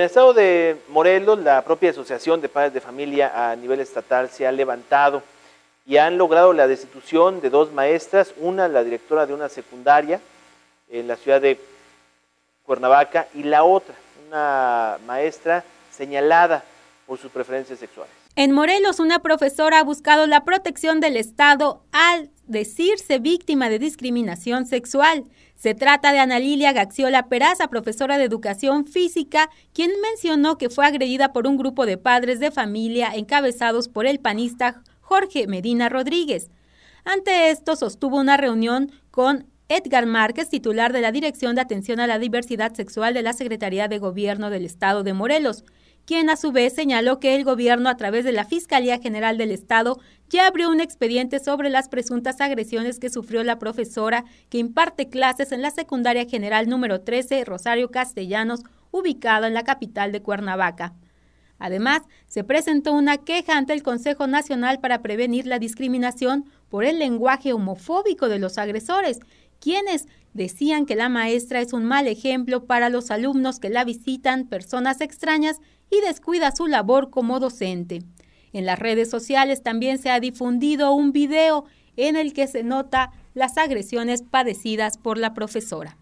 En el estado de Morelos, la propia Asociación de Padres de Familia a nivel estatal se ha levantado y han logrado la destitución de dos maestras, una la directora de una secundaria en la ciudad de Cuernavaca y la otra, una maestra señalada por sus preferencias sexuales. En Morelos, una profesora ha buscado la protección del Estado al decirse víctima de discriminación sexual. Se trata de Ana Lilia Gaxiola Peraza, profesora de educación física, quien mencionó que fue agredida por un grupo de padres de familia encabezados por el panista Jorge Medina Rodríguez. Ante esto, sostuvo una reunión con Edgar Márquez, titular de la Dirección de Atención a la Diversidad Sexual de la Secretaría de Gobierno del Estado de Morelos quien a su vez señaló que el gobierno a través de la Fiscalía General del Estado ya abrió un expediente sobre las presuntas agresiones que sufrió la profesora que imparte clases en la Secundaria General número 13 Rosario Castellanos, ubicada en la capital de Cuernavaca. Además, se presentó una queja ante el Consejo Nacional para Prevenir la Discriminación por el lenguaje homofóbico de los agresores, quienes decían que la maestra es un mal ejemplo para los alumnos que la visitan, personas extrañas y descuida su labor como docente. En las redes sociales también se ha difundido un video en el que se nota las agresiones padecidas por la profesora.